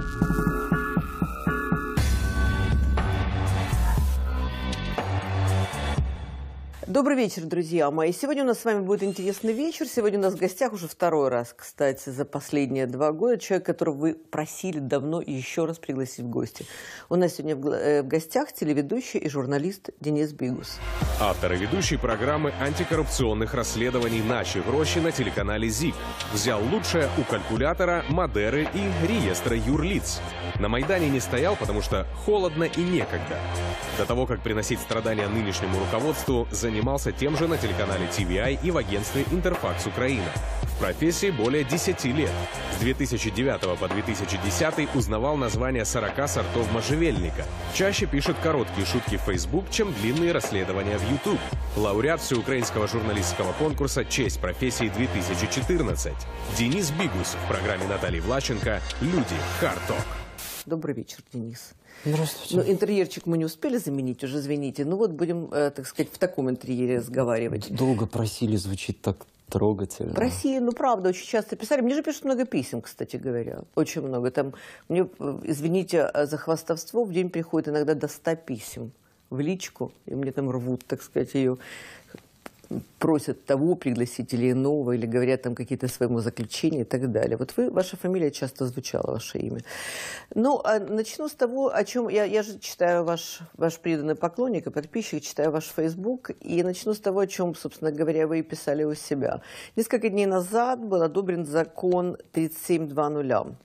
Thank you. Добрый вечер, друзья мои. Сегодня у нас с вами будет интересный вечер. Сегодня у нас в гостях уже второй раз, кстати, за последние два года. Человек, которого вы просили давно еще раз пригласить в гости. У нас сегодня в э, гостях телеведущий и журналист Денис Бигус. Автор и ведущий программы антикоррупционных расследований «Наши гроши» на телеканале ЗИК. Взял лучшее у калькулятора, Мадеры и реестра юрлиц. На Майдане не стоял, потому что холодно и некогда. До того, как приносить страдания нынешнему руководству, занимался занимался тем же на телеканале TVI и в агентстве «Интерфакс Украина». В профессии более 10 лет. С 2009 по 2010 узнавал названия 40 сортов можжевельника. Чаще пишет короткие шутки в Facebook, чем длинные расследования в YouTube. Лауреат всеукраинского журналистского конкурса «Честь профессии-2014». Денис Бигус в программе Натальи Влащенко «Люди. Харток». Добрый вечер, Денис. Здравствуйте. Ну, интерьерчик мы не успели заменить уже, извините. Ну вот будем, э, так сказать, в таком интерьере разговаривать. Долго просили, звучит так трогательно. Просили, ну правда, очень часто писали. Мне же пишут много писем, кстати говоря. Очень много. Там, мне, э, извините э, за хвастовство, в день приходит иногда до ста писем в личку, и мне там рвут, так сказать, ее просят того пригласить или иного, или говорят там какие-то своему заключения и так далее. Вот вы, ваша фамилия часто звучала, ваше имя. Ну, а начну с того, о чем я, я же читаю ваш, ваш преданный поклонник и подписчик, читаю ваш Facebook, и начну с того, о чем, собственно говоря, вы и писали у себя. Несколько дней назад был одобрен закон 3720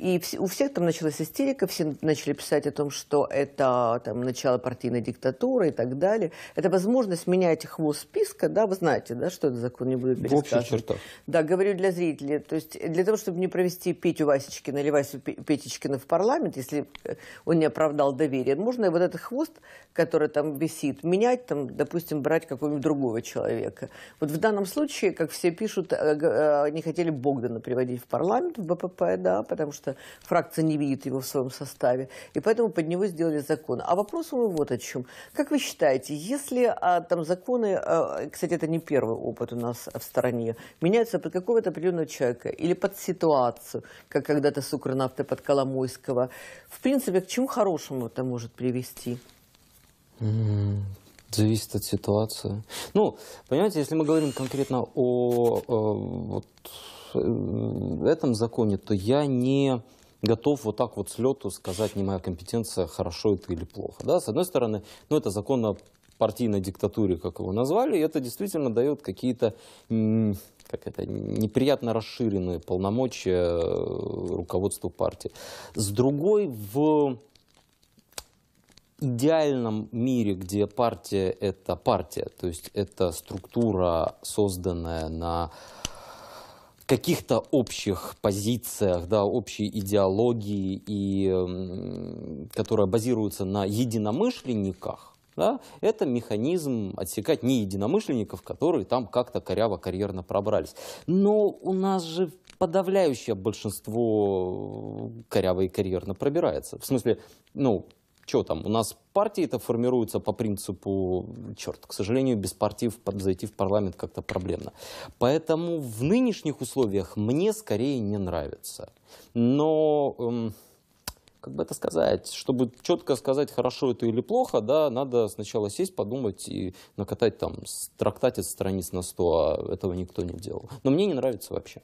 и у всех там началась истерика, все начали писать о том, что это там, начало партийной диктатуры и так далее. Это возможность менять хвост списка, да, вы знаете, да, что это закон, не будет пересказывать. В общих чертах. Да, говорю для зрителей. То есть для того, чтобы не провести Петю Васечкина или Васю Петечкина в парламент, если э, он не оправдал доверие, можно вот этот хвост, который там висит, менять, там, допустим, брать какого-нибудь другого человека. Вот в данном случае, как все пишут, э, э, не хотели Богдана приводить в парламент, в БПП, да, потому что что фракция не видит его в своем составе. И поэтому под него сделали закон. А вопрос мой вот о чем. Как вы считаете, если а, там законы, а, кстати, это не первый опыт у нас в стране, меняются под какого-то определенного человека или под ситуацию, как когда-то сукронавты под Коломойского, в принципе, к чему хорошему это может привести? Зависит от ситуации. Ну, понимаете, если мы говорим конкретно о, о э, вот, в этом законе, то я не готов вот так вот с лету сказать, не моя компетенция, хорошо это или плохо. Да? С одной стороны, ну, это закон о партийной диктатуре, как его назвали, и это действительно дает какие-то как это, неприятно расширенные полномочия э, руководству партии. С другой, в идеальном мире, где партия – это партия, то есть это структура, созданная на каких-то общих позициях, да, общей идеологии, и, эм, которая базируется на единомышленниках, да, это механизм отсекать не единомышленников, которые там как-то коряво карьерно пробрались. Но у нас же подавляющее большинство э, коряво и карьерно пробирается. В смысле, ну, что там, у нас партии это формируются по принципу, черт, к сожалению, без партии зайти в парламент как-то проблемно. Поэтому в нынешних условиях мне скорее не нравится. Но... Эм, как бы это сказать, чтобы четко сказать, хорошо это или плохо, да, надо сначала сесть, подумать и накатать там трактатец страниц на 100, а этого никто не делал. Но мне не нравится вообще.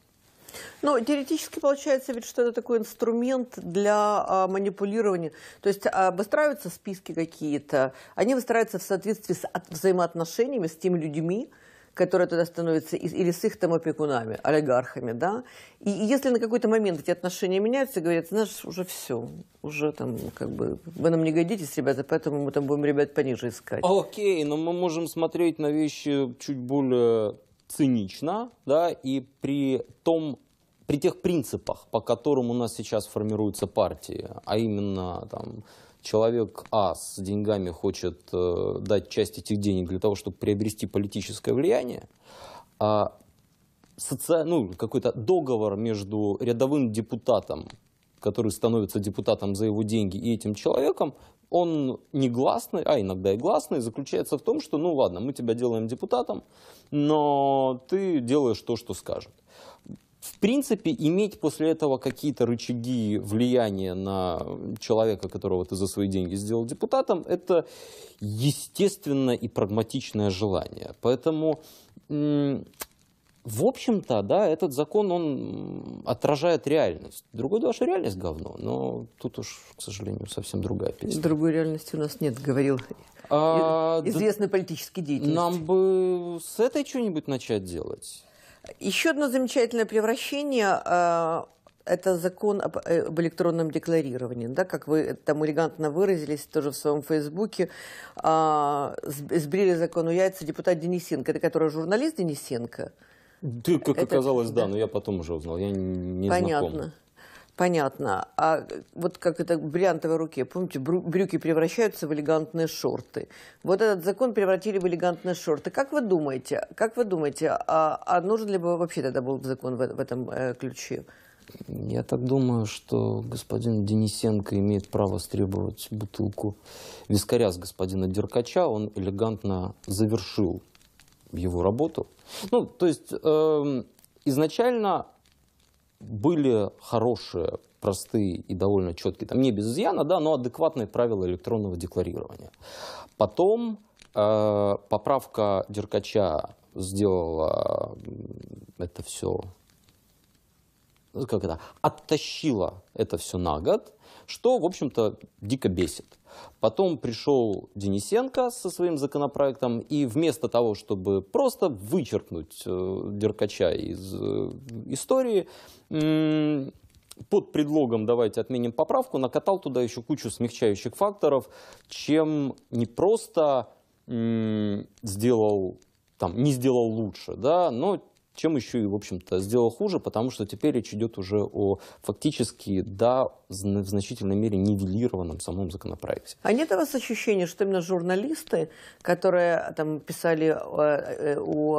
Но ну, теоретически получается ведь, что это такой инструмент для а, манипулирования. То есть а, выстраиваются списки какие-то, они выстраиваются в соответствии с от, взаимоотношениями с теми людьми, которые тогда становятся, или с их там опекунами, олигархами, да. И, и если на какой-то момент эти отношения меняются, говорят, знаешь, уже все, уже там, как бы, вы нам не годитесь, ребята, поэтому мы там будем ребят пониже искать. Окей, но мы можем смотреть на вещи чуть более цинично, да, и при том при тех принципах, по которым у нас сейчас формируются партии, а именно там, человек А с деньгами хочет э, дать часть этих денег для того, чтобы приобрести политическое влияние, а соци... ну, какой-то договор между рядовым депутатом, который становится депутатом за его деньги, и этим человеком, он негласный, а иногда и гласный, заключается в том, что, ну ладно, мы тебя делаем депутатом, но ты делаешь то, что скажет в принципе, иметь после этого какие-то рычаги влияния на человека, которого ты за свои деньги сделал депутатом, это естественное и прагматичное желание. Поэтому в общем-то, да, этот закон, он отражает реальность. Другой дело, что реальность говно, но тут уж, к сожалению, совсем другая песня. Другой реальности у нас нет, говорил а, известный да, политический деятель. Нам бы с этой что-нибудь начать делать. Еще одно замечательное превращение э, это закон об, э, об электронном декларировании, да, как вы там элегантно выразились тоже в своем фейсбуке, а, сбрили закон у яйца депутат Денисенко, это который журналист Денисенко? Ты как это... оказалось, да, да, но я потом уже узнал, я не Понятно. знаком. Понятно. А э, вот как это в бриллиантовой руке, помните, брюки превращаются в элегантные шорты. Вот этот закон превратили в элегантные шорты. Как вы думаете, как вы думаете, а, а нужен ли бы вообще тогда был закон в, э, в этом э, ключе? Я так думаю, что господин Денисенко имеет право стребовать бутылку вискаря с господина Деркача. Он элегантно завершил его работу. Ну, то есть э, изначально были хорошие, простые и довольно четкие, там не без изъяна, да, но адекватные правила электронного декларирования. Потом э, поправка Деркача сделала это все, как это, оттащила это все на год, что, в общем-то, дико бесит. Потом пришел Денисенко со своим законопроектом, и вместо того, чтобы просто вычеркнуть э, Деркача из э, истории, э, под предлогом «давайте отменим поправку» накатал туда еще кучу смягчающих факторов, чем не просто сделал, там, не сделал лучше, да, но чем еще и, в общем-то, сделал хуже, потому что теперь речь идет уже о фактически, да, в значительной мере нивелированном самом законопроекте. А нет у вас ощущения, что именно журналисты, которые там писали о, э, э, о,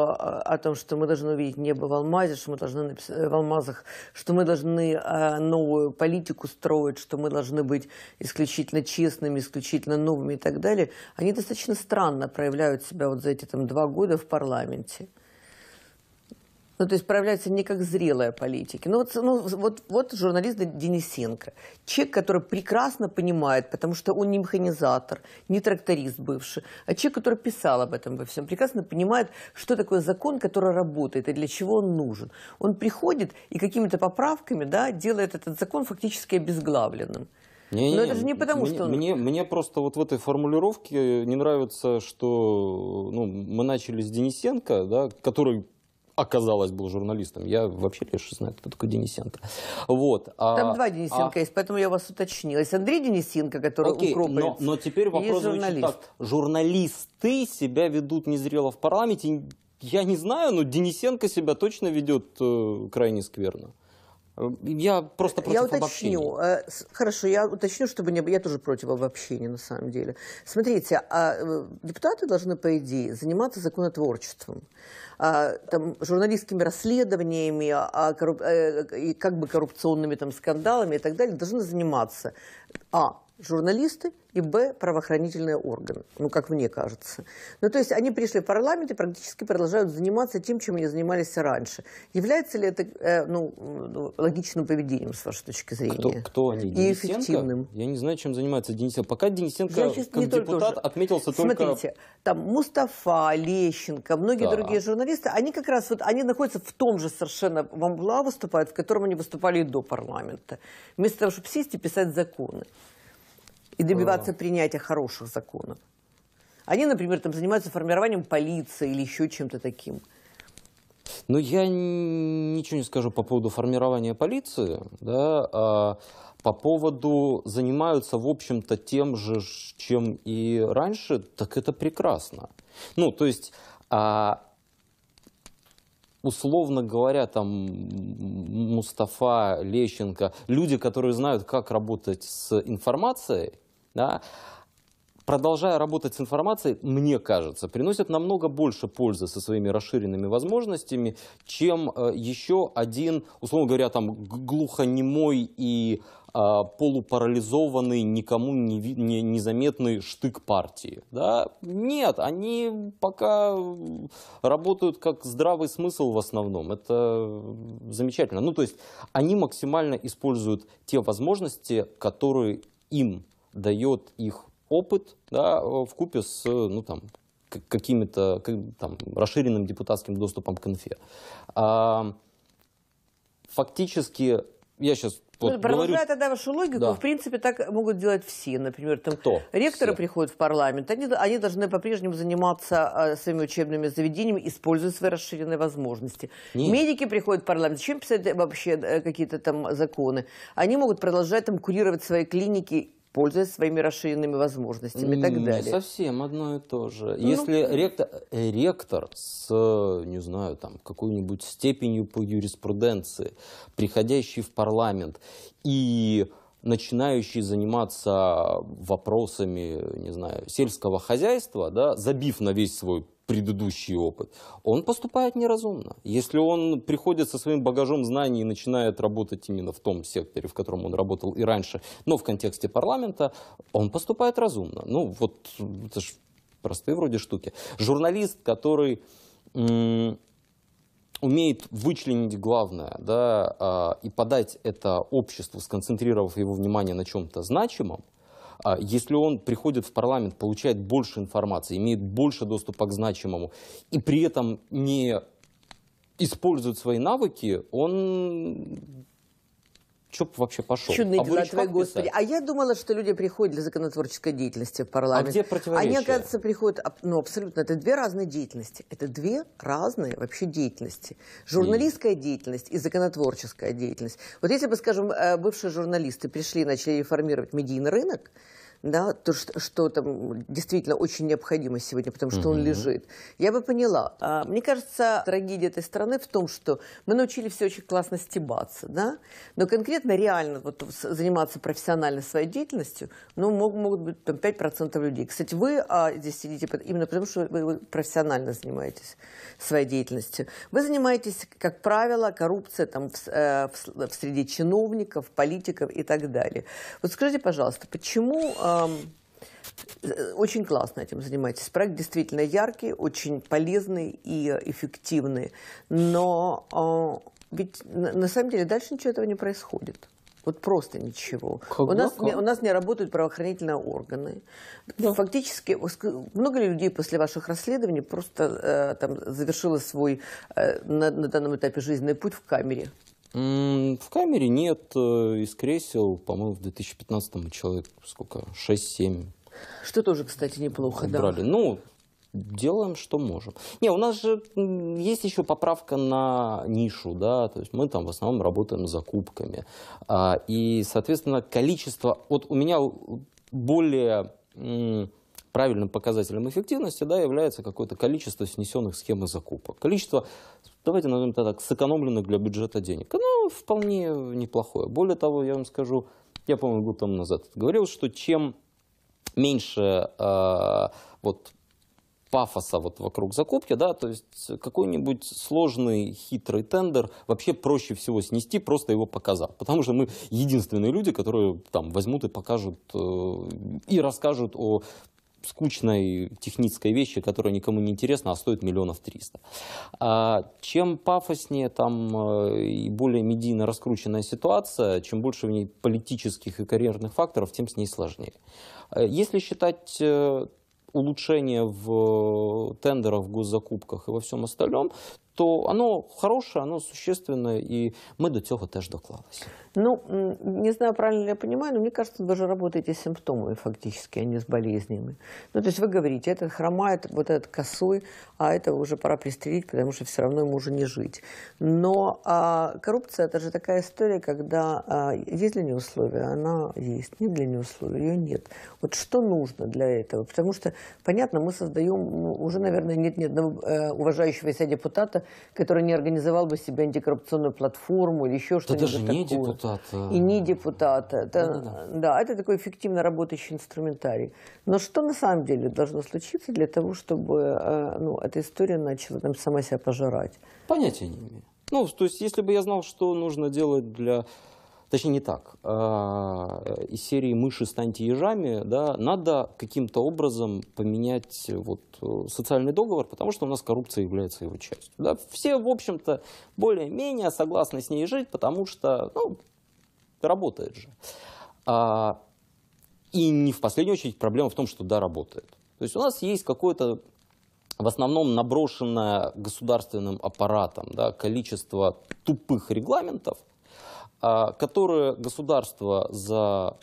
о том, что мы должны увидеть небо в алмазе, что мы должны э, в алмазах, что мы должны новую политику строить, что мы должны быть исключительно честными, исключительно новыми и так далее, они достаточно странно проявляют себя вот за эти там два года в парламенте. Ну, то есть проявляется не как зрелая политики. Ну, вот, ну, вот, вот журналист Денисенко. Человек, который прекрасно понимает, потому что он не механизатор, не тракторист бывший, а человек, который писал об этом во всем, прекрасно понимает, что такое закон, который работает и для чего он нужен. Он приходит и какими-то поправками да, делает этот закон фактически обезглавленным. Не, Но не, это же не потому, мне, что... Он... Мне, мне просто вот в этой формулировке не нравится, что ну, мы начали с Денисенко, да, который оказалось, был журналистом. Я вообще лишь знаю, кто такой Денисенко. Вот. А, Там два а Денисенко а... есть, поэтому я вас уточнила. Есть Андрей Денисенко, который Окей, укропается. Но, но теперь вопрос звучит так. Журналисты себя ведут незрело в парламенте. Я не знаю, но Денисенко себя точно ведет э, крайне скверно. Я просто против я уточню. обобщения. Э, хорошо, я уточню, чтобы не... Я тоже против обобщения, на самом деле. Смотрите, а э, депутаты должны, по идее, заниматься законотворчеством, а, там, журналистскими расследованиями, а, корруп... Э, и как бы коррупционными там, скандалами и так далее, должны заниматься. А журналисты и б правоохранительные органы, ну как мне кажется. Ну то есть они пришли в парламент и практически продолжают заниматься тем, чем они занимались раньше. Является ли это э, ну, э, логичным поведением с вашей точки зрения? Кто, кто они? И эффективным? Я не знаю, чем занимается Денисенко. Пока Денисенко Я как не депутат только отметился только... Смотрите, там Мустафа, Лещенко, многие да. другие журналисты, они как раз вот, они находятся в том же совершенно вамбла выступают, в котором они выступали и до парламента. Вместо того, чтобы сесть и писать законы и добиваться принятия хороших законов. Они, например, там занимаются формированием полиции или еще чем-то таким. Ну, я ничего не скажу по поводу формирования полиции, да, а по поводу занимаются, в общем-то, тем же, чем и раньше, так это прекрасно. Ну, то есть, а, условно говоря, там Мустафа, Лещенко, люди, которые знают, как работать с информацией, да, продолжая работать с информацией, мне кажется, приносит намного больше пользы со своими расширенными возможностями, чем э, еще один, условно говоря, там глухонемой и а, полупарализованный, никому не, не, незаметный штык партии. Да? Нет, они пока работают как здравый смысл в основном. Это замечательно. Ну, то есть они максимально используют те возможности, которые им дает их опыт да, э, в купе с э, ну, там, каким-то там, расширенным депутатским доступом к инфе. А, фактически, я сейчас вот ну, говорю... Продолжая тогда вашу логику, да. в принципе, так могут делать все. Например, там Кто? ректоры все. приходят в парламент, они, они должны по-прежнему заниматься э, своими учебными заведениями, используя свои расширенные возможности. Нет. Медики приходят в парламент, зачем писать вообще э, какие-то там законы? Они могут продолжать там курировать свои клиники пользуясь своими расширенными возможностями и так далее. Не совсем одно и то же. Ну, ну. Если ректор, э, ректор с, не знаю, там, какой-нибудь степенью по юриспруденции, приходящий в парламент и начинающий заниматься вопросами, не знаю, сельского хозяйства, да, забив на весь свой предыдущий опыт, он поступает неразумно. Если он приходит со своим багажом знаний и начинает работать именно в том секторе, в котором он работал и раньше, но в контексте парламента, он поступает разумно. Ну, вот это же простые вроде штуки. Журналист, который умеет вычленить главное да, а, и подать это обществу, сконцентрировав его внимание на чем-то значимом, а если он приходит в парламент, получает больше информации, имеет больше доступа к значимому, и при этом не использует свои навыки, он что вообще пошел. Чудные а дела твои, Господи. А я думала, что люди приходят для законотворческой деятельности в парламент. А где противоречия? Они, оказывается, приходят, ну, абсолютно, это две разные деятельности. Это две разные вообще деятельности. Журналистская и... деятельность и законотворческая деятельность. Вот если бы, скажем, э, бывшие журналисты пришли и начали реформировать медийный рынок, да, то, что, что там действительно очень необходимо сегодня, потому что угу. он лежит, я бы поняла. А, мне кажется, трагедия этой страны в том, что мы научили все очень классно стебаться, да, но конкретно реально вот заниматься профессионально своей деятельностью, ну, мог, могут быть там 5% людей. Кстати, вы а, здесь сидите именно потому, что вы профессионально занимаетесь своей деятельностью. Вы занимаетесь, как правило, коррупцией там, в, э, в, в среде чиновников, политиков и так далее. Вот скажите, пожалуйста, почему а, Э, очень классно этим занимаетесь. Проект действительно яркий, очень полезный и эффективный. Но а, ведь на самом деле дальше ничего этого не происходит. Вот просто ничего. у, нас, Не, у нас не работают правоохранительные органы. Да. Фактически много ли людей после ваших расследований просто э, там завершило свой э, на, на данном этапе жизненный путь в камере. В камере нет. Э, из кресел, по-моему, в 2015-м человек сколько? 6-7. Что тоже, кстати, неплохо, убрали. да. Ну, делаем, что можем. Не, у нас же есть еще поправка на нишу, да, то есть мы там в основном работаем с закупками. А, и, соответственно, количество... Вот у меня более правильным показателем эффективности да, является какое-то количество снесенных схем и закупок. Количество давайте назовем это так, сэкономленных для бюджета денег. ну, вполне неплохое. Более того, я вам скажу, я, помню, год тому назад говорил, что чем меньше э, вот пафоса вот вокруг закупки, да, то есть какой-нибудь сложный, хитрый тендер вообще проще всего снести, просто его показав. Потому что мы единственные люди, которые там возьмут и покажут э, и расскажут о скучной технической вещи, которая никому не интересна, а стоит миллионов триста. А чем пафоснее там э, и более медийно раскрученная ситуация, чем больше в ней политических и карьерных факторов, тем с ней сложнее. Э, если считать э, улучшение в тендерах, в госзакупках и во всем остальном, то оно хорошее, оно существенное, и мы до цього теж доклалися. Ну, не знаю, правильно ли я понимаю, но мне кажется, вы же работаете с симптомами фактически, а не с болезнями. Ну, то есть вы говорите, этот хромает, вот этот косой, а этого уже пора пристрелить, потому что все равно ему уже не жить. Но а, коррупция – это же такая история, когда а, есть для нее условия, она есть, нет для нее условий, ее нет. Вот что нужно для этого? Потому что, понятно, мы создаем, ну, уже, наверное, нет ни одного э, уважающегося депутата, который не организовал бы себе антикоррупционную платформу или еще что-нибудь даже такое. не депутата. И не депутата. Это, да, да, да. да, это такой эффективно работающий инструментарий. Но что на самом деле должно случиться для того, чтобы э, ну, эта история начала там, сама себя пожирать? Понятия не имею. Ну, то есть, если бы я знал, что нужно делать для точнее не так, а, э, из серии «Мыши станьте ежами», да, надо каким-то образом поменять э, вот, э, социальный договор, потому что у нас коррупция является его частью. Да. Все, в общем-то, более-менее согласны с ней жить, потому что ну, работает же. А, и не в последнюю очередь проблема в том, что да, работает. То есть у нас есть какое-то в основном наброшенное государственным аппаратом да, количество тупых регламентов, а, которые государство за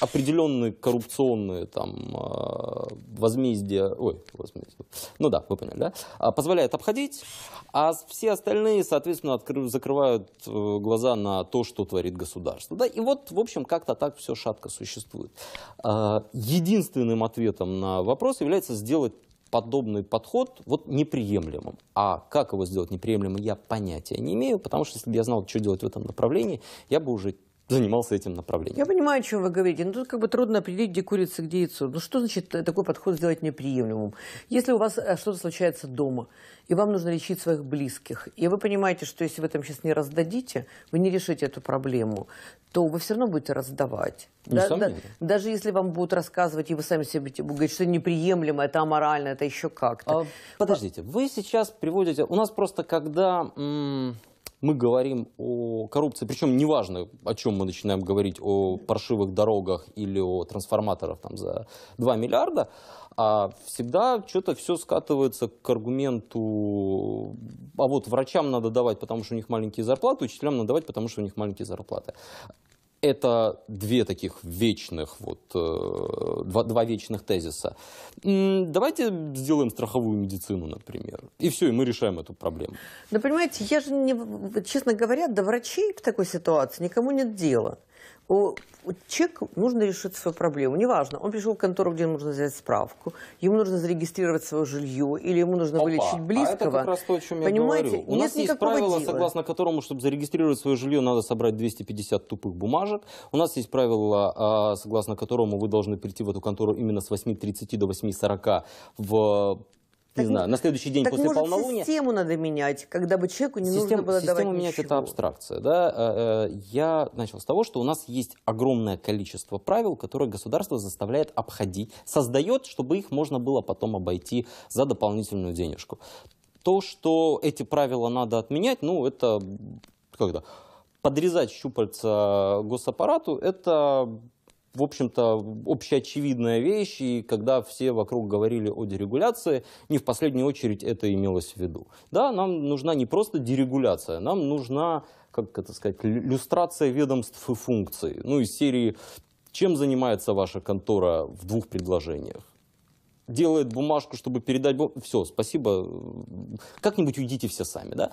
определенные коррупционные там, а, возмездия, ой, возмездия, ну да, вы поняли, да, а, позволяет обходить, а все остальные, соответственно, откры, закрывают э, глаза на то, что творит государство. Да? И вот, в общем, как-то так все шатко существует. Единственным ответом на вопрос является сделать подобный подход вот неприемлемым. А как его сделать неприемлемым, я понятия не имею, потому что если бы я знал, что делать в этом направлении, я бы уже занимался этим направлением. Я понимаю, о чем вы говорите, но ну, тут как бы трудно определить, где курица, где яйцо. Ну что значит э, такой подход сделать неприемлемым? Если у вас э, что-то случается дома, и вам нужно лечить своих близких, и вы понимаете, что если вы там сейчас не раздадите, вы не решите эту проблему, то вы все равно будете раздавать. Да, да, даже если вам будут рассказывать, и вы сами себе будете говорить, что это неприемлемо, это аморально, это еще как-то. А, подождите, вы сейчас приводите... У нас просто когда мы говорим о коррупции, причем неважно, о чем мы начинаем говорить, о паршивых дорогах или о трансформаторах там, за 2 миллиарда, а всегда что-то все скатывается к аргументу, а вот врачам надо давать, потому что у них маленькие зарплаты, учителям надо давать, потому что у них маленькие зарплаты. Это две таких вечных, вот, э, два, два вечных тезиса. Давайте сделаем страховую медицину, например. И все, и мы решаем эту проблему. Да понимаете, я же, не, честно говоря, до врачей в такой ситуации никому нет дела человеку нужно решить свою проблему. Неважно, он пришел в контору, где ему нужно взять справку, ему нужно зарегистрировать свое жилье, или ему нужно Опа, вылечить близкого. А это как раз то, о чем я Понимаете? говорю. У Нет нас есть правило, дела. согласно которому, чтобы зарегистрировать свое жилье, надо собрать 250 тупых бумажек. У нас есть правило, а, согласно которому вы должны прийти в эту контору именно с 8.30 до 8.40 в не знаю, на следующий день так после может, полнолуния... систему надо менять, когда бы человеку не систем, нужно было систему давать Систему менять – это абстракция. Да? Э, э, я начал с того, что у нас есть огромное количество правил, которые государство заставляет обходить, создает, чтобы их можно было потом обойти за дополнительную денежку. То, что эти правила надо отменять, ну, это когда подрезать щупальца госаппарату, это в общем-то, общеочевидная вещь, и когда все вокруг говорили о дерегуляции, не в последнюю очередь это имелось в виду. Да, нам нужна не просто дерегуляция, нам нужна, как это сказать, люстрация ведомств и функций. Ну, из серии «Чем занимается ваша контора в двух предложениях?» делает бумажку, чтобы передать бумажку. Все, спасибо. Как-нибудь уйдите все сами. Да?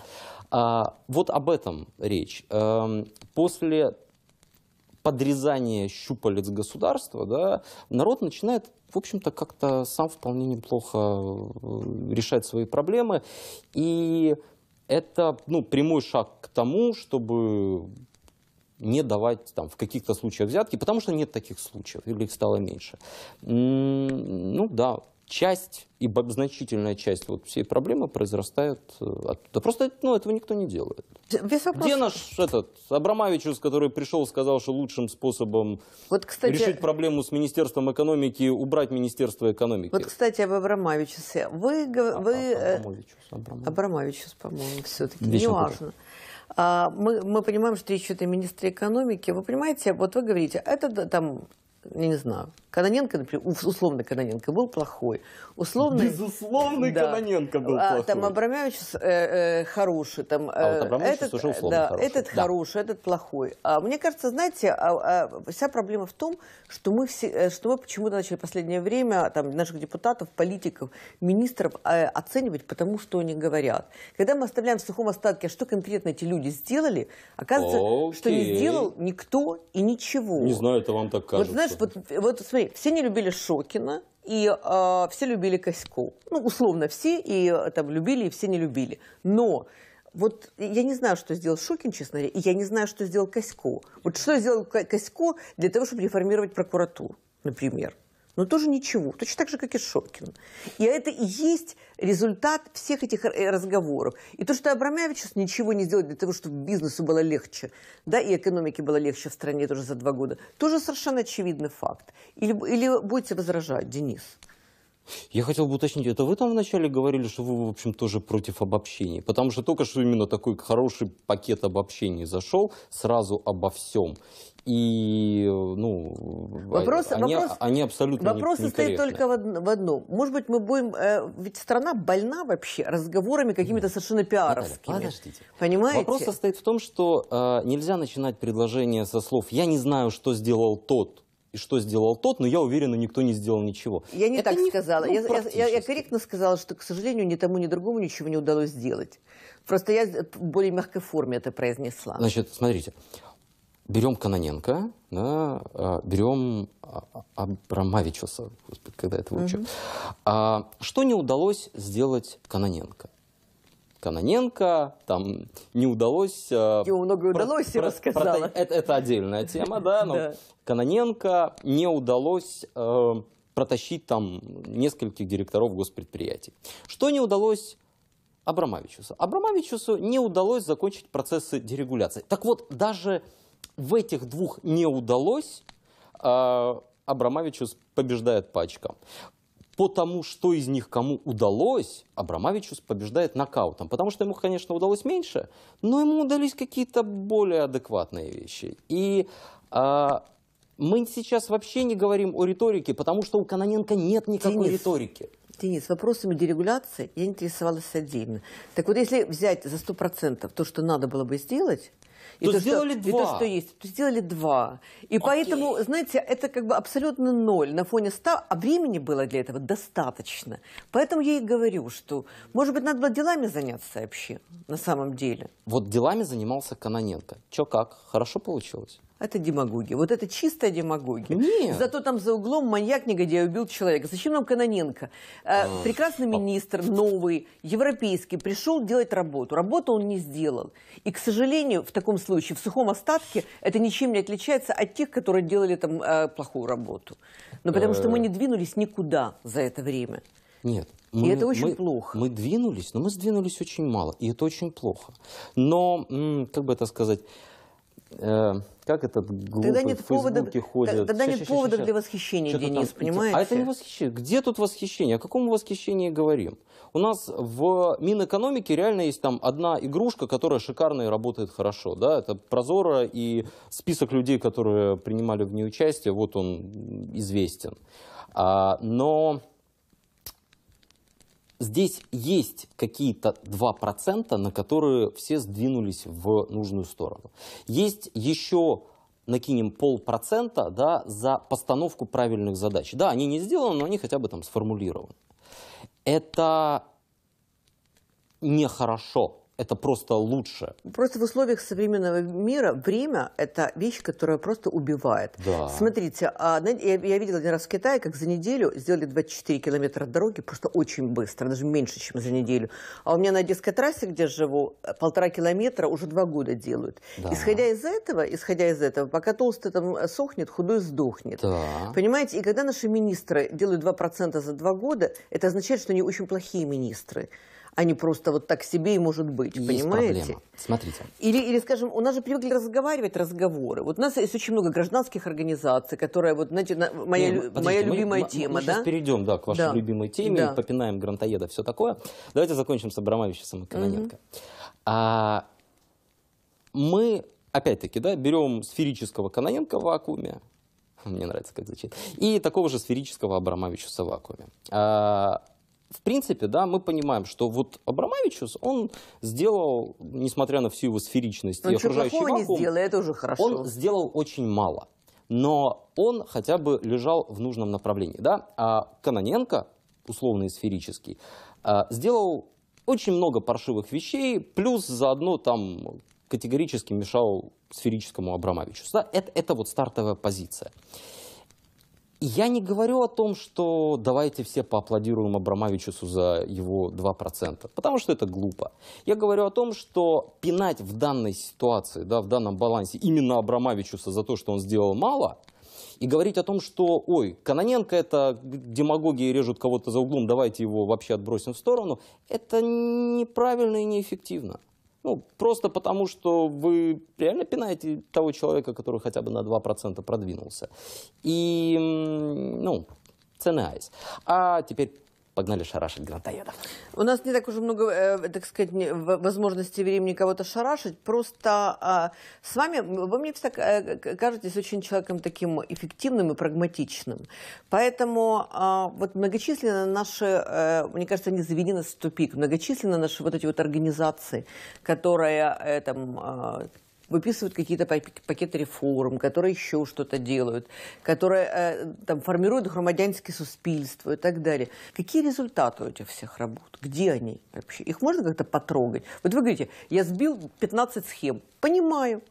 А, вот об этом речь. Эм, после подрезание щупалец государства, да, народ начинает, в общем-то, как-то сам вполне неплохо э, решать свои проблемы. И это ну, прямой шаг к тому, чтобы не давать там, в каких-то случаях взятки, потому что нет таких случаев, или их стало меньше. Ну да, часть и значительная часть вот всей проблемы произрастает э, оттуда. Просто ну, этого никто не делает. Где наш этот Абрамовичус, который пришел, сказал, что лучшим способом вот, кстати... решить проблему с Министерством экономики, убрать Министерство экономики? Вот, кстати, об Абрамовичусе. А, вы... А, вы... Э, Абрамовичус, Абрамовичус. Абрамовичус, по-моему, все-таки. Неважно. А, мы, мы понимаем, что речь идет о министре экономики. Вы понимаете, вот вы говорите, это там я не знаю, Каноненко, например, условно Каноненко был плохой. Условно, Безусловный да. Каноненко был а, плохой. там Абрамович э, э, хороший. Там, э, а вот э, Абрамович этот, уже условно да, хороший. Этот да. хороший, этот плохой. А, мне кажется, знаете, а, а, вся проблема в том, что мы, все, э, что мы почему-то начали в последнее время а, там, наших депутатов, политиков, министров э, оценивать потому, что они говорят. Когда мы оставляем в сухом остатке, а что конкретно эти люди сделали, оказывается, Окей. что не сделал никто и ничего. Не знаю, это вам так кажется. Вот, знаешь, вот, вот смотри, все не любили Шокина, и э, все любили Коську. Ну, условно все, и там любили, и все не любили. Но вот я не знаю, что сделал Шокин, честно говоря, и я не знаю, что сделал Косько. Вот что сделал Косько для того, чтобы реформировать прокуратуру, например но тоже ничего. Точно так же, как и Шокин. И это и есть результат всех этих э, разговоров. И то, что Абрамович сейчас ничего не сделает для того, чтобы бизнесу было легче, да, и экономике было легче в стране тоже за два года, тоже совершенно очевидный факт. Или, или будете возражать, Денис? Я хотел бы уточнить, это вы там вначале говорили, что вы, в общем, тоже против обобщений? Потому что только что именно такой хороший пакет обобщений зашел, сразу обо всем. И, ну, а вопрос, они, вопрос, они абсолютно Вопрос не, состоит только в, в одном. Может быть, мы будем... Э, ведь страна больна вообще разговорами какими-то совершенно пиаровскими. Наталья, подождите. Понимаете? Вопрос состоит в том, что э, нельзя начинать предложение со слов «я не знаю, что сделал тот», и что сделал тот, но я уверена, никто не сделал ничего. Я не это так не, сказала. Ну, я, я, я корректно сказала, что, к сожалению, ни тому, ни другому ничего не удалось сделать. Просто я в более мягкой форме это произнесла. Значит, смотрите. Берем Каноненко, да, а, берем а, а, Абрамавичуса, когда это выучил. Угу. А, что не удалось сделать Каноненко? Каноненко, там не удалось... Э, Ему многое удалось, про, я рассказала. Про, это, это отдельная тема, да, но да. Каноненко не удалось э, протащить там нескольких директоров госпредприятий. Что не удалось Абрамовичусу? Абрамовичусу не удалось закончить процессы дерегуляции. Так вот, даже в этих двух не удалось... Э, Абрамовичус побеждает по очкам по тому, что из них кому удалось, Абрамовичус побеждает нокаутом. Потому что ему, конечно, удалось меньше, но ему удались какие-то более адекватные вещи. И а, мы сейчас вообще не говорим о риторике, потому что у Каноненко нет никакой Денис, риторики. Денис, вопросами дерегуляции я интересовалась отдельно. Так вот, если взять за 100% то, что надо было бы сделать, и то, то сделали что, два. И то, что есть, то сделали два. И Окей. поэтому, знаете, это как бы абсолютно ноль на фоне ста, а времени было для этого достаточно. Поэтому я и говорю, что, может быть, надо было делами заняться вообще, на самом деле. Вот делами занимался Каноненко. Че как, хорошо получилось? Это демагоги, Вот это чистая демагогия. Нет. Зато там за углом маньяк-негодяй убил человека. Зачем нам Каноненко? Э, а, прекрасный а. министр, новый, европейский, пришел делать работу. Работу он не сделал. И, к сожалению, в таком случае, в сухом остатке, это ничем не отличается от тех, которые делали там э, плохую работу. Но ну, потому что мы э. не двинулись никуда за это время. Нет. Мы, и это очень мы, плохо. Мы двинулись, но мы сдвинулись очень мало, и это очень плохо. Но, как бы это сказать как этот глупый тогда нет в повода, ходит. Тогда нет повода для восхищения, Что-то Денис, там, понимаете? Типа, а это не восхищение. Где тут восхищение? О каком восхищении говорим? У нас в Минэкономике реально есть там одна игрушка, которая шикарно и работает хорошо. Да? Это Прозора и список людей, которые принимали в ней участие, вот он известен. А, но Здесь есть какие-то 2%, на которые все сдвинулись в нужную сторону. Есть еще накинем полпроцента да, за постановку правильных задач. Да, они не сделаны, но они хотя бы там сформулированы. Это нехорошо это просто лучше. Просто в условиях современного мира время – это вещь, которая просто убивает. Да. Смотрите, а, я видела один раз в Китае, как за неделю сделали 24 километра дороги, просто очень быстро, даже меньше, чем за неделю. А у меня на дискотрассе, где живу, полтора километра уже два года делают. Да. Исходя из этого, исходя из этого, пока толстый там сохнет, худой сдохнет. Да. Понимаете, и когда наши министры делают 2% за два года, это означает, что они очень плохие министры а не просто вот так себе и может быть, Есть понимаете? Проблема. Смотрите. Или, или, скажем, у нас же привыкли разговаривать разговоры. Вот у нас есть очень много гражданских организаций, которые, вот, знаете, на, моя, ну, моя любимая мы, тема, мы, мы да? Мы сейчас перейдем, да, к вашей да. любимой теме, да. попинаем грантоеда, все такое. Давайте закончим с Абрамовичем и Каноненко. Угу. А, мы, опять-таки, да, берем сферического Каноненко в вакууме, мне нравится, как звучит. И такого же сферического Абрамовича в вакууме. А, в принципе, да, мы понимаем, что вот Абрамовичус, он сделал, несмотря на всю его сферичность он и ну, окружающий вакуум, не сделал, это уже хорошо. он сделал очень мало. Но он хотя бы лежал в нужном направлении. Да? А Каноненко, условно и сферический, а, сделал очень много паршивых вещей, плюс заодно там категорически мешал сферическому Абрамовичу. Да? Это, это вот стартовая позиция. Я не говорю о том, что давайте все поаплодируем Абрамовичусу за его 2%, потому что это глупо. Я говорю о том, что пинать в данной ситуации, да, в данном балансе именно Абрамовичуса за то, что он сделал мало, и говорить о том, что, ой, Каноненко это демагогии режут кого-то за углом, давайте его вообще отбросим в сторону, это неправильно и неэффективно. Ну, просто потому, что вы реально пинаете того человека, который хотя бы на 2% продвинулся. И, ну, цены айс. А теперь погнали шарашить гранатоедов. У нас не так уж много, э, так сказать, возможности времени кого-то шарашить. Просто э, с вами, вы мне так, э, кажетесь очень человеком таким эффективным и прагматичным. Поэтому э, вот многочисленно наши, э, мне кажется, они завели нас в тупик. Многочисленно наши вот эти вот организации, которые э, там... Э, выписывают какие-то пакеты реформ, которые еще что-то делают, которые э, там, формируют громадянские суспільство и так далее. Какие результаты у этих всех работ? Где они вообще? Их можно как-то потрогать? Вот вы говорите, я сбил 15 схем. Понимаю,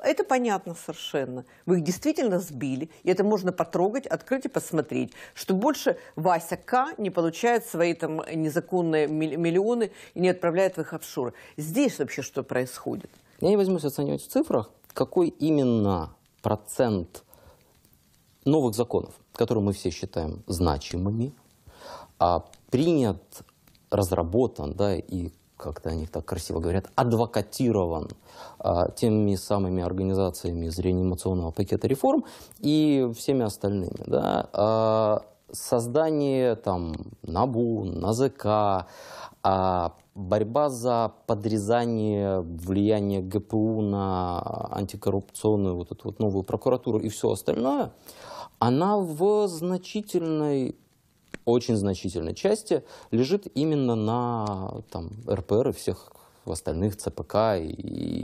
это понятно совершенно. Вы их действительно сбили, и это можно потрогать, открыть и посмотреть, что больше Вася К не получает свои там незаконные миллионы и не отправляет в их офшоры. Здесь вообще что происходит? Я не возьмусь оценивать в цифрах, какой именно процент новых законов, которые мы все считаем значимыми, а принят, разработан, да, и как-то они так красиво говорят, адвокатирован а, теми самыми организациями из реанимационного пакета реформ и всеми остальными. Да? А, создание там, НАБУ, НАЗК, а, борьба за подрезание влияния ГПУ на антикоррупционную вот эту вот новую прокуратуру и все остальное, она в значительной, очень значительной части лежит именно на там, РПР и всех остальных ЦПК и,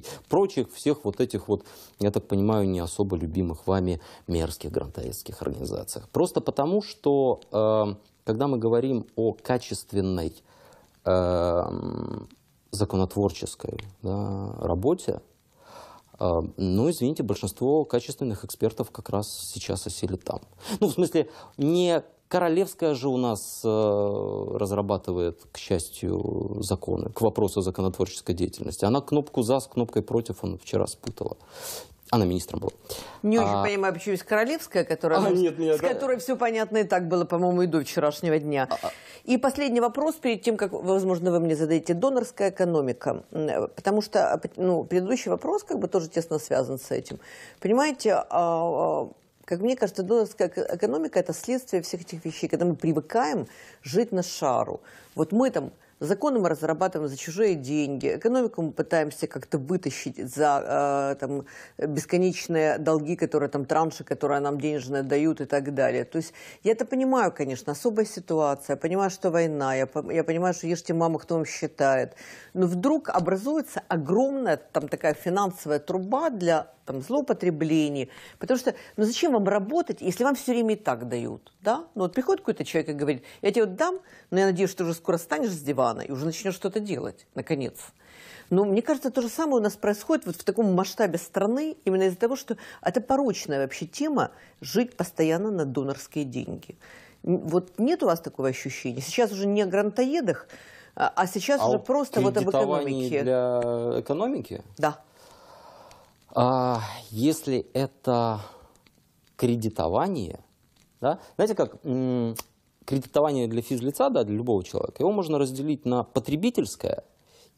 и прочих всех вот этих вот, я так понимаю, не особо любимых вами мерзких грантаевских организациях. Просто потому, что э, когда мы говорим о качественной Эм, законотворческой да, работе, эм, но извините, большинство качественных экспертов как раз сейчас осели там. Ну, в смысле, не Королевская же у нас э, разрабатывает, к счастью, законы к вопросу законотворческой деятельности. Она кнопку «за» с кнопкой «против» он вчера спутала. Она министром была. Не очень а... понимаю, почему есть королевская, которая, а, нет, нет, с да. которой все понятно и так было, по-моему, и до вчерашнего дня. А... а. И последний вопрос перед тем, как, возможно, вы мне зададите. Донорская экономика. Э, потому что а, ну, предыдущий вопрос как бы тоже тесно связан с этим. Понимаете, а, как мне кажется, донорская экономика – это следствие всех этих вещей, когда мы привыкаем жить на шару. Вот мы там Законы мы разрабатываем за чужие деньги, экономику мы пытаемся как-то вытащить за э, там, бесконечные долги, которые там транши, которые нам денежные дают и так далее. То есть я это понимаю, конечно, особая ситуация, я понимаю, что война, я, я понимаю, что ешьте мама, кто вам считает. Но вдруг образуется огромная там такая финансовая труба для там, злоупотреблений. Потому что, ну зачем вам работать, если вам все время и так дают, да? Ну вот приходит какой-то человек и говорит, я тебе вот дам, но я надеюсь, что ты уже скоро станешь сдевать плана и уже начнешь что-то делать, наконец. Но мне кажется, то же самое у нас происходит вот в таком масштабе страны, именно из-за того, что это порочная вообще тема жить постоянно на донорские деньги. Вот нет у вас такого ощущения? Сейчас уже не о грантоедах, а, а сейчас а уже просто вот об экономике. для экономики? Да. А, если это кредитование, да, знаете как, кредитование для физлица, да, для любого человека, его можно разделить на потребительское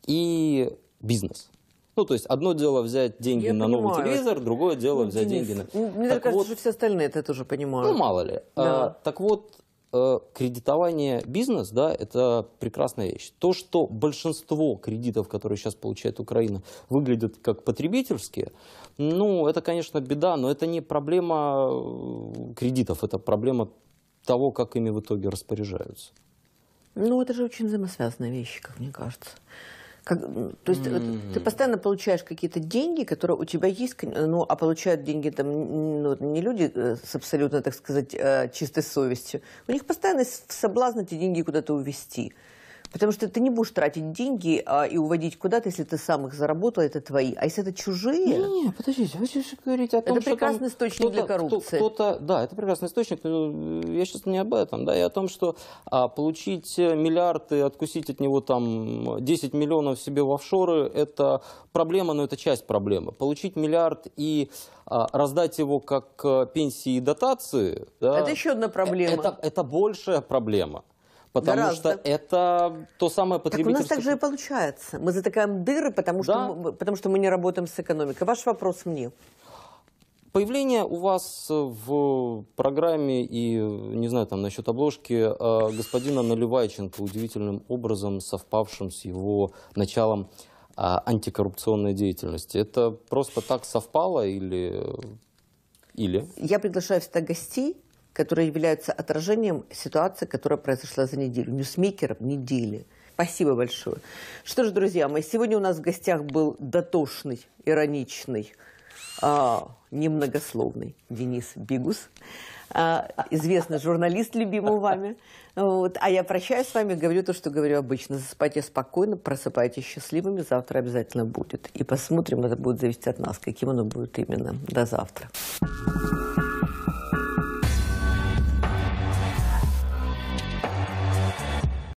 и бизнес. Ну, то есть одно дело взять деньги Я на понимаю. новый телевизор, другое дело ну, взять Денис, деньги на... Мне так кажется, вот... что все остальные это тоже понимают. Ну, мало ли. Да. А, так вот, э, кредитование бизнес, да, это прекрасная вещь. То, что большинство кредитов, которые сейчас получает Украина, выглядят как потребительские, ну, это, конечно, беда, но это не проблема э, кредитов, это проблема того, как ими в итоге распоряжаются. Ну, это же очень взаимосвязанные вещи, как мне кажется. Как, ну, то есть mm-hmm. ты постоянно получаешь какие-то деньги, которые у тебя есть, ну, а получают деньги там ну, не люди э, с абсолютно, так сказать, э, чистой совестью. У них постоянно соблазн эти деньги куда-то увести. mm Потому что ты не будешь тратить деньги а, и уводить куда-то, если ты сам их заработал, это твои. А если это чужие... Не, не, подождите, вы сейчас говорите о том, это что... Это прекрасный источник для коррупции. Кто, то да, это прекрасный источник, э, я сейчас не об этом, да, и о том, что а, получить миллиард и откусить от него там 10 миллионов себе в офшоры, это проблема, но это часть проблемы. Получить миллиард и а, раздать его как э, пенсии и дотации... Да, это еще одна проблема. Это, это большая проблема. Потому Гораздо. что это то самое потребительство. Так у нас так же и получается. Мы затыкаем дыры, потому, да. что, мы, потому что мы не работаем с экономикой. Ваш вопрос мне. Появление у вас в программе и, не знаю, там насчет обложки э, господина Наливайченко удивительным образом совпавшим с его началом э, антикоррупционной деятельности. Это просто так совпало или... или? Я приглашаю всегда гостей, которые являются отражением ситуации, которая произошла за неделю. Ньюсмейкеров недели. Спасибо большое. Что ж, друзья мои, сегодня у нас в гостях был дотошный, ироничный, а, немногословный Денис Бигус, а, известный журналист, любимый вами. Вот. А я прощаюсь с вами, говорю то, что говорю обычно. Заспайте спокойно, просыпайтесь счастливыми, завтра обязательно будет. И посмотрим, это будет зависеть от нас, каким оно будет именно. До завтра.